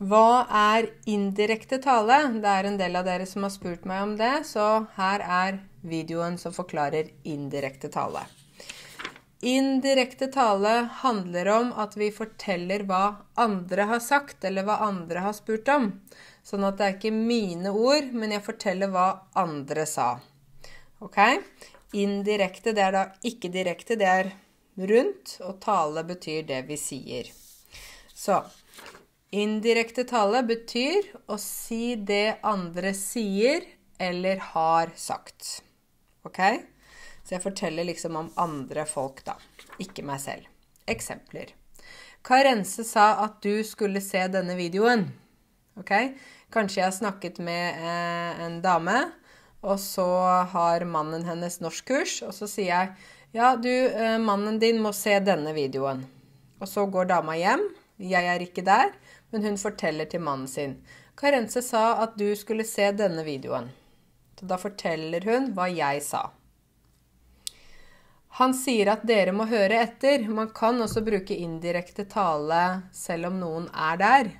Hva er indirekte tale? Det er en del av dere som har spurt meg om det, så her er videoen som forklarer indirekte tale. Indirekte tale handler om at vi forteller hva andre har sagt, eller hva andre har spurt om. Sånn at det er ikke mine ord, men jeg forteller hva andre sa. Ok? Indirekte, det er da ikke direkte, det er rundt, og tale betyr det vi sier. Så Indirekte tale betyr å si det andre sier eller har sagt. Ok? Så jeg forteller liksom om andre folk, da. Ikke meg selv. Eksempler. Karense sa at du skulle se denne videoen. Ok? Kanskje jeg har snakket med eh, en dame, og så har mannen hennes norskkurs, og så sier jeg ja, du, eh, mannen din må se denne videoen. Og så går dama hjem. Jeg er ikke der men hun forteller til mannen sin. Karense sa at du skulle se denne videoen. Så da forteller hun hva jeg sa. Han sier at dere må høre etter. Man kan også bruke indirekte tale selv om noen er der.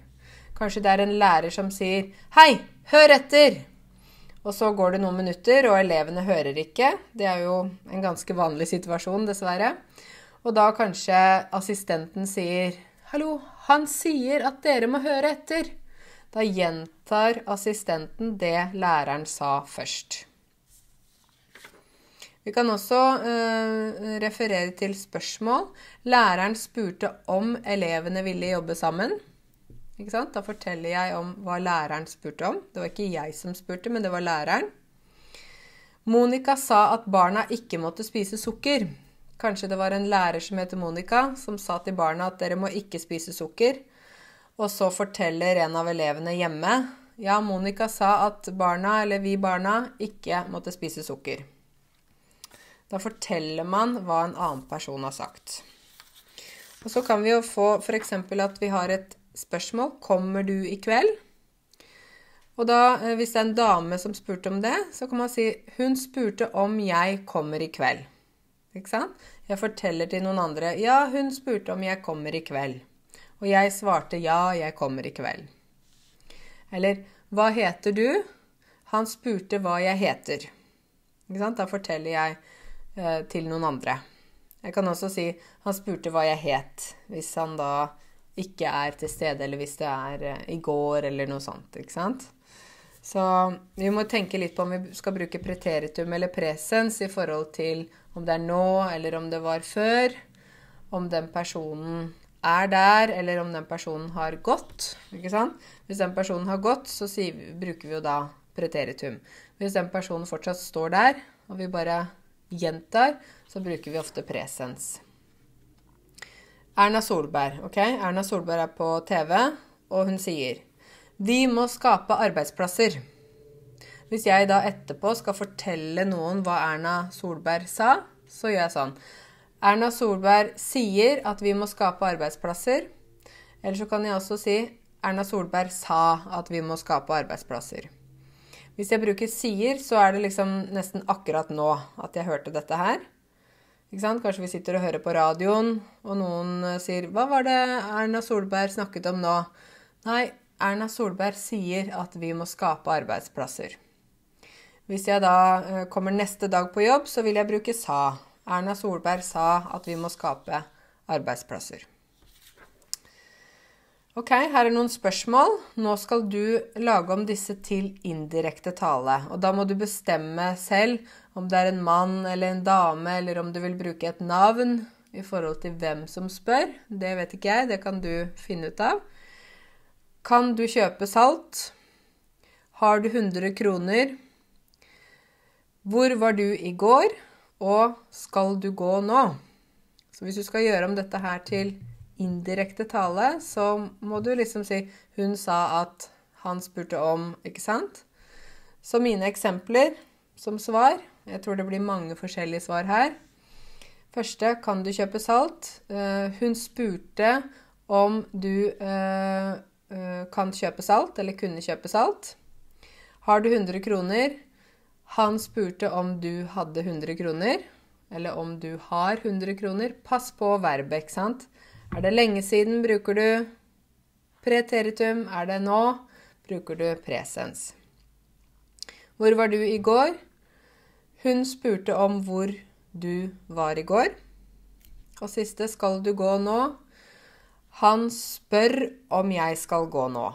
Kanskje det er en lærer som sier 'Hei, hør etter!' Og så går det noen minutter, og elevene hører ikke. Det er jo en ganske vanlig situasjon, dessverre. Og da kanskje assistenten sier Hallo, han sier at dere må høre etter. Da gjentar assistenten det læreren sa først. Vi kan også øh, referere til spørsmål. Læreren spurte om elevene ville jobbe sammen. Da forteller jeg om hva læreren spurte om. Det var ikke jeg som spurte, men det var læreren. Monica sa at barna ikke måtte spise sukker. Kanskje det var en lærer som heter Monica, som sa til barna at dere må ikke spise sukker. Og så forteller en av elevene hjemme ja, Monica sa at barna, eller vi barna, ikke måtte spise sukker. Da forteller man hva en annen person har sagt. Og så kan vi jo få f.eks. at vi har et spørsmål 'Kommer du i kveld?' Og da, eh, hvis det er en dame som spurte om det, så kan man si 'Hun spurte om jeg kommer i kveld'. Ikke sant? Jeg forteller til noen andre 'Ja, hun spurte om jeg kommer i kveld.' Og jeg svarte 'Ja, jeg kommer i kveld'. Eller 'Hva heter du?' Han spurte hva jeg heter. Ikke sant? Da forteller jeg eh, til noen andre. Jeg kan også si 'han spurte hva jeg het', hvis han da ikke er til stede, eller hvis det er eh, i går, eller noe sånt. Ikke sant? Så vi må tenke litt på om vi skal bruke preteritum eller presens i forhold til om det er nå eller om det var før. Om den personen er der, eller om den personen har gått. Ikke sant? Hvis den personen har gått, så vi, bruker vi jo da preteritum. Hvis den personen fortsatt står der, og vi bare gjentar, så bruker vi ofte presens. Erna Solberg, ok? Erna Solberg er på TV, og hun sier vi må skape arbeidsplasser. Hvis jeg da etterpå skal fortelle noen hva Erna Solberg sa, så gjør jeg sånn. Erna Solberg sier at vi må skape arbeidsplasser. Eller så kan jeg også si Erna Solberg sa at vi må skape arbeidsplasser. Hvis jeg bruker 'sier', så er det liksom nesten akkurat nå at jeg hørte dette her. Kanskje vi sitter og hører på radioen, og noen sier 'Hva var det Erna Solberg snakket om nå?' Nei, Erna Solberg sier at vi må skape arbeidsplasser. Hvis jeg da eh, kommer neste dag på jobb, så vil jeg bruke sa. Erna Solberg sa at vi må skape arbeidsplasser. Ok, her er noen spørsmål. Nå skal du lage om disse til indirekte tale. Og da må du bestemme selv om det er en mann eller en dame, eller om du vil bruke et navn i forhold til hvem som spør. Det vet ikke jeg, det kan du finne ut av. Kan du kjøpe salt? Har du 100 kroner? Hvor var du i går? Og skal du gå nå? Så hvis du skal gjøre om dette her til indirekte tale, så må du liksom si Hun sa at han spurte om Ikke sant? Så mine eksempler som svar Jeg tror det blir mange forskjellige svar her. Første kan du kjøpe salt? Eh, hun spurte om du eh, Eh, kan kjøpe salt, eller kunne kjøpe salt. Har du 100 kroner? Han spurte om du hadde 100 kroner, eller om du har 100 kroner. Pass på verbet, ikke sant? Er det lenge siden bruker du preteritum? Er det nå? Bruker du presens? Hvor var du i går? Hun spurte om hvor du var i går. Og siste skal du gå nå? Han spør om jeg skal gå nå.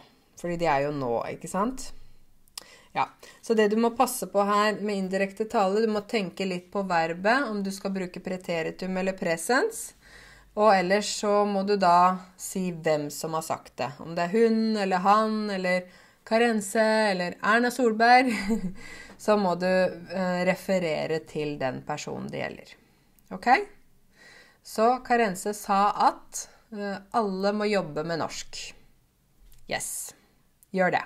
Fordi de er jo nå, ikke sant? Ja. Så det du må passe på her med indirekte tale, du må tenke litt på verbet, om du skal bruke preteritum eller presens. Og ellers så må du da si hvem som har sagt det. Om det er hun eller han eller Karense eller Erna Solberg, så må du eh, referere til den personen det gjelder. OK? Så Karense sa at Eh, alle må jobbe med norsk. Yes. Gjør det.